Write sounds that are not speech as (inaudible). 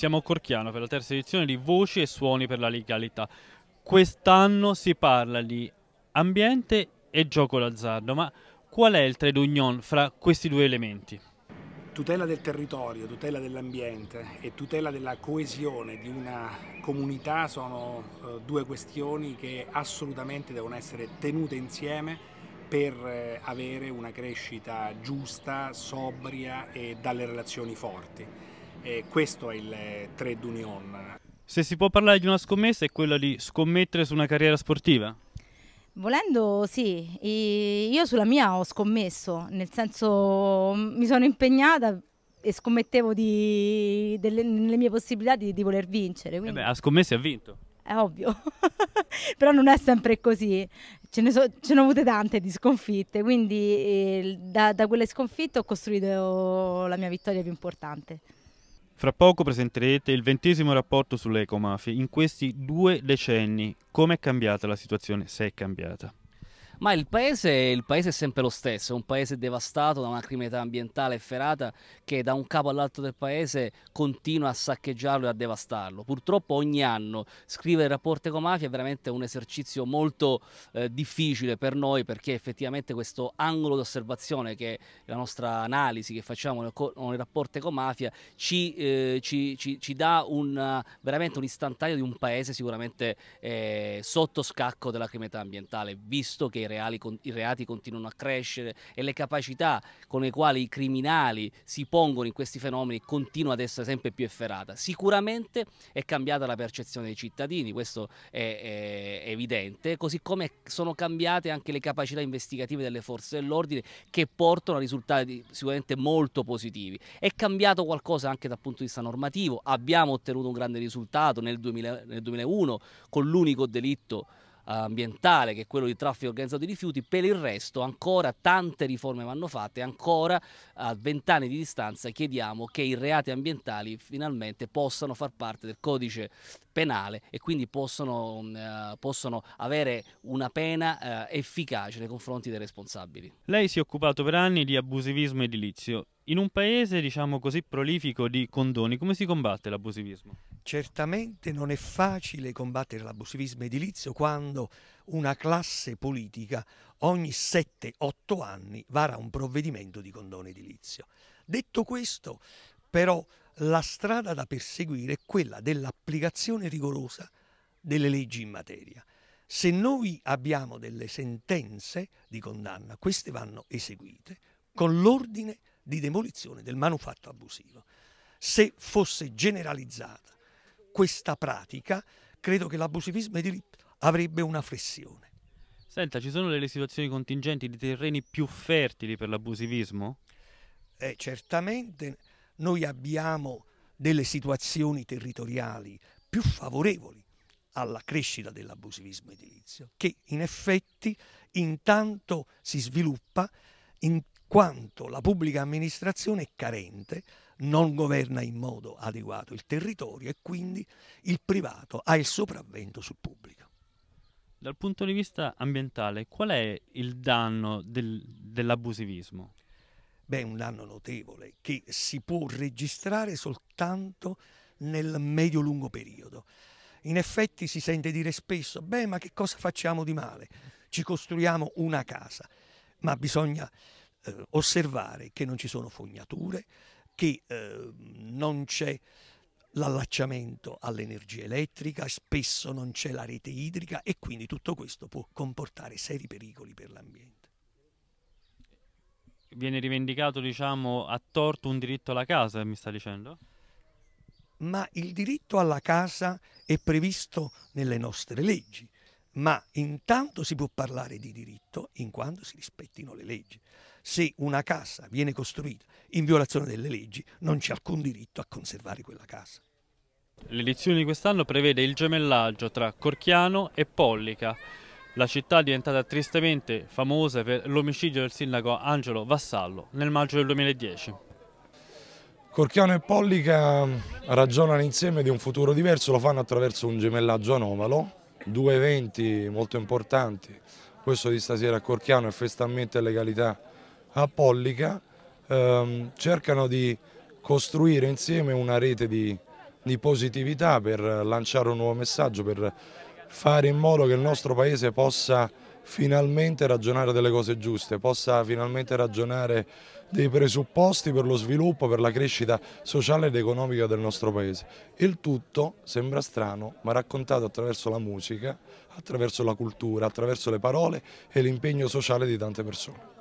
Siamo a Corchiano per la terza edizione di Voci e Suoni per la Legalità. Quest'anno si parla di ambiente e gioco d'azzardo, ma qual è il trade union fra questi due elementi? Tutela del territorio, tutela dell'ambiente e tutela della coesione di una comunità sono eh, due questioni che assolutamente devono essere tenute insieme per eh, avere una crescita giusta, sobria e dalle relazioni forti. E questo è il eh, trade union. Se si può parlare di una scommessa è quella di scommettere su una carriera sportiva? Volendo sì, io sulla mia ho scommesso, nel senso mm, mi sono impegnata e scommettevo di, delle, nelle mie possibilità di, di voler vincere. Quindi... Eh beh, a scommesse ha vinto. È ovvio, (laughs) però non è sempre così, ce ne, so, ce ne ho avute tante di sconfitte, quindi eh, da, da quelle sconfitte ho costruito la mia vittoria più importante. Fra poco presenterete il ventesimo rapporto sulle ecomafie. In questi due decenni come è cambiata la situazione, se è cambiata? ma il paese, il paese è sempre lo stesso, è un paese devastato da una criminalità ambientale efferata che da un capo all'altro del paese continua a saccheggiarlo e a devastarlo. Purtroppo ogni anno scrivere rapporti con mafia è veramente un esercizio molto eh, difficile per noi perché effettivamente questo angolo di osservazione che la nostra analisi che facciamo nel, nel rapporto con mafia ci, eh, ci, ci, ci dà un, veramente un'istantanea di un paese sicuramente eh, sotto scacco della criminalità ambientale, visto che i reali, i reati continuano a crescere e le capacità con le quali i criminali si pongono in questi fenomeni continuano ad essere sempre più efferata. Sicuramente è cambiata la percezione dei cittadini, questo è, è evidente, così come sono cambiate anche le capacità investigative delle forze dell'ordine che portano a risultati sicuramente molto positivi. È cambiato qualcosa anche dal punto di vista normativo, abbiamo ottenuto un grande risultato nel, 2000, nel 2001 con l'unico delitto ambientale, che è quello di traffico organizzato di rifiuti, per il resto ancora tante riforme vanno fatte, ancora a vent'anni di distanza chiediamo che i reati ambientali finalmente possano far parte del codice penale e quindi possono, mm, eh, possono avere una pena eh, efficace nei confronti dei responsabili. Lei si è occupato per anni di abusivismo edilizio. In un paese, diciamo così, prolifico di condoni, come si combatte l'abusivismo? Certamente non è facile combattere l'abusivismo edilizio quando una classe politica ogni 7-8 anni vara un provvedimento di condono edilizio. Detto questo, però, la strada da perseguire è quella dell'applicazione rigorosa delle leggi in materia. Se noi abbiamo delle sentenze di condanna, queste vanno eseguite con l'ordine di demolizione del manufatto abusivo. Se fosse generalizzata questa pratica, credo che l'abusivismo edilizio avrebbe una flessione. Senta, ci sono delle situazioni contingenti di terreni più fertili per l'abusivismo? Eh, certamente noi abbiamo delle situazioni territoriali più favorevoli alla crescita dell'abusivismo edilizio, che in effetti intanto si sviluppa in quanto la pubblica amministrazione è carente non governa in modo adeguato il territorio e quindi il privato ha il sopravvento sul pubblico. Dal punto di vista ambientale, qual è il danno del, dell'abusivismo? Beh, un danno notevole che si può registrare soltanto nel medio-lungo periodo. In effetti si sente dire spesso, beh, ma che cosa facciamo di male? Ci costruiamo una casa, ma bisogna eh, osservare che non ci sono fognature, che eh, non c'è l'allacciamento all'energia elettrica, spesso non c'è la rete idrica e quindi tutto questo può comportare seri pericoli per l'ambiente. Viene rivendicato, diciamo, a torto un diritto alla casa, mi sta dicendo? Ma il diritto alla casa è previsto nelle nostre leggi ma intanto si può parlare di diritto in quanto si rispettino le leggi. Se una casa viene costruita in violazione delle leggi, non c'è alcun diritto a conservare quella casa. L'edizione di quest'anno prevede il gemellaggio tra Corchiano e Pollica. La città è diventata tristemente famosa per l'omicidio del sindaco Angelo Vassallo nel maggio del 2010. Corchiano e Pollica ragionano insieme di un futuro diverso, lo fanno attraverso un gemellaggio anomalo due eventi molto importanti, questo di stasera a Corchiano e Festamento Legalità a Pollica, ehm, cercano di costruire insieme una rete di, di positività per lanciare un nuovo messaggio, per fare in modo che il nostro Paese possa finalmente ragionare delle cose giuste, possa finalmente ragionare dei presupposti per lo sviluppo, per la crescita sociale ed economica del nostro Paese. Il tutto sembra strano, ma raccontato attraverso la musica, attraverso la cultura, attraverso le parole e l'impegno sociale di tante persone.